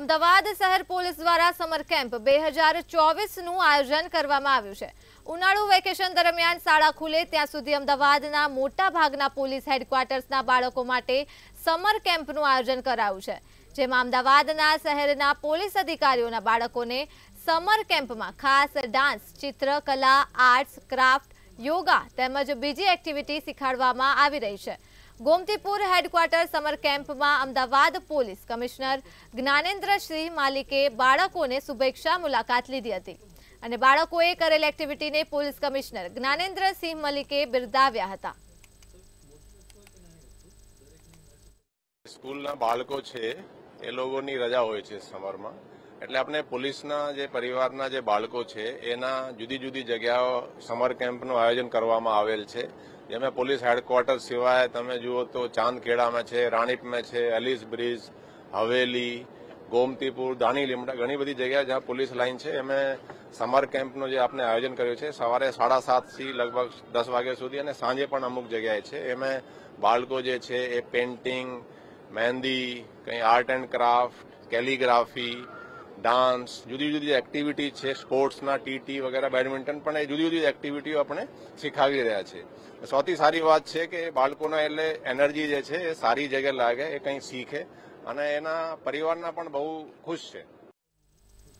અમદાવાદ શહેર પોલીસ દ્વારા summer camp બે હજાર ચોવીસનું આયોજન કરવામાં આવ્યું છે ઉનાળુ વેકેશન દરમિયાન શાળા ખુલે ત્યાં સુધી અમદાવાદના મોટાભાગના પોલીસ હેડક્વાર્ટર્સના બાળકો માટે સમર કેમ્પનું આયોજન કરાયું છે જેમાં અમદાવાદના શહેરના પોલીસ અધિકારીઓના બાળકોને સમર કેમ્પમાં ખાસ ડાન્સ ચિત્રકલા આર્ટ્સ ક્રાફ્ટ યોગા તેમજ બીજી એક્ટિવિટી શીખવાડવામાં આવી રહી છે ગોમતીપુર હેડક્વાર્ટર સમર કેમ્પમાં અમદાવાદ પોલીસ કમિશનર જ્ઞાનેન્દ્રસિંહ માલિકે બાળકોને શુભેચ્છા મુલાકાત લીધી હતી અને બાળકોએ કરેલ એક્ટિવિટીને પોલીસ કમિશનર જ્ઞાનેન્દ્ર સિંહ મલિકે બિરદાવ્યા હતા સ્કૂલના બાળકો છે એ લોકોની રજા હોય છે સમરમાં એટલે આપણે પોલીસના જે પરિવારના જે બાળકો છે એના જુદી જુદી જગ્યાઓ સમર કેમ્પનું આયોજન કરવામાં આવેલ છે જેમાં પોલીસ હેડક્વાર્ટર સિવાય તમે જુઓ તો ચાંદખેડામાં છે રાણીપમાં છે અલીસ બ્રિજ હવેલી ગોમતીપુર દાણી લીમડા ઘણી બધી જગ્યાએ જ્યાં પોલીસ લાઇન છે એમાં સમર કેમ્પનું જે આપણે આયોજન કર્યું છે સવારે સાડા સાતથી લગભગ દસ વાગ્યા સુધી અને સાંજે પણ અમુક જગ્યાએ છે એમાં બાળકો જે છે એ પેઇન્ટિંગ મહેંદી કંઈ art and craft calligraphy dance જુદી જુદી એક્ટિવિટી છે સ્પોર્ટ્સના ટીટી વગેરે બેડમિન્ટન પણ એ જુદી જુદી એક્ટિવિટીઓ આપણે શીખાવી રહ્યા છે સૌથી સારી વાત છે કે બાળકોને એટલે એનર્જી જે છે એ સારી જગ્યાએ લાગે એ કંઈ શીખે અને એના પરિવારના પણ બહુ ખુશ છે